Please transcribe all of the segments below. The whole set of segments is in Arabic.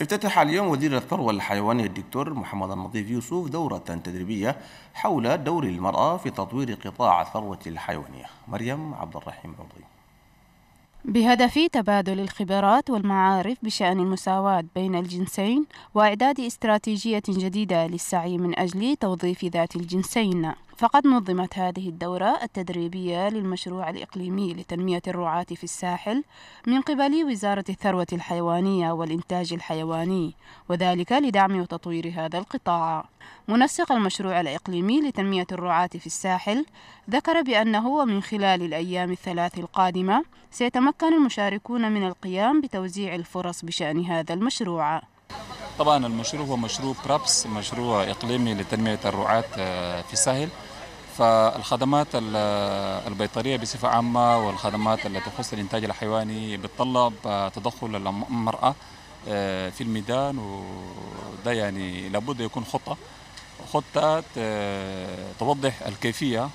افتتح اليوم وزير الثروة الحيوانية الدكتور محمد النظيف يوسف دورة تدريبية حول دور المرأة في تطوير قطاع الثروة الحيوانية مريم عبد الرحيم عضي بهدف تبادل الخبرات والمعارف بشأن المساواة بين الجنسين وإعداد استراتيجية جديدة للسعي من أجل توظيف ذات الجنسين فقد نظمت هذه الدورة التدريبية للمشروع الإقليمي لتنمية الرعاة في الساحل من قبل وزارة الثروة الحيوانية والإنتاج الحيواني وذلك لدعم وتطوير هذا القطاع منسق المشروع الإقليمي لتنمية الرعاة في الساحل ذكر بأنه من خلال الأيام الثلاث القادمة سيتمكن المشاركون من القيام بتوزيع الفرص بشأن هذا المشروع طبعا المشروع هو مشروع برابس مشروع إقليمي لتنمية الرعاة آه، في الساحل فالخدمات آه، البيطرية بصفة عامة والخدمات التي تخص الإنتاج الحيواني بتطلب آه، تدخل المرأة في الميدان وده يعني لابد يكون خطة خطة توضح الكيفية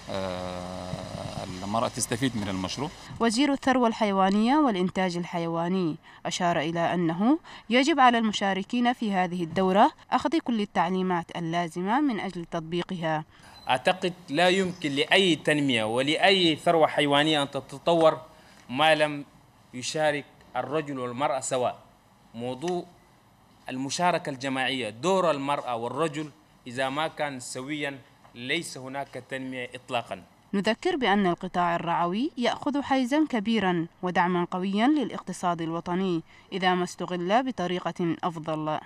المرأة تستفيد من المشروع وزير الثروة الحيوانية والإنتاج الحيواني أشار إلى أنه يجب على المشاركين في هذه الدورة أخذ كل التعليمات اللازمة من أجل تطبيقها أعتقد لا يمكن لأي تنمية ولأي ثروة حيوانية أن تتطور ما لم يشارك الرجل والمرأة سواء موضوع المشاركة الجماعية دور المرأة والرجل إذا ما كان سويا ليس هناك تنمية إطلاقاً نذكر بأن القطاع الرعوي يأخذ حيزا كبيرا ودعما قويا للاقتصاد الوطني إذا ما استغل بطريقة أفضل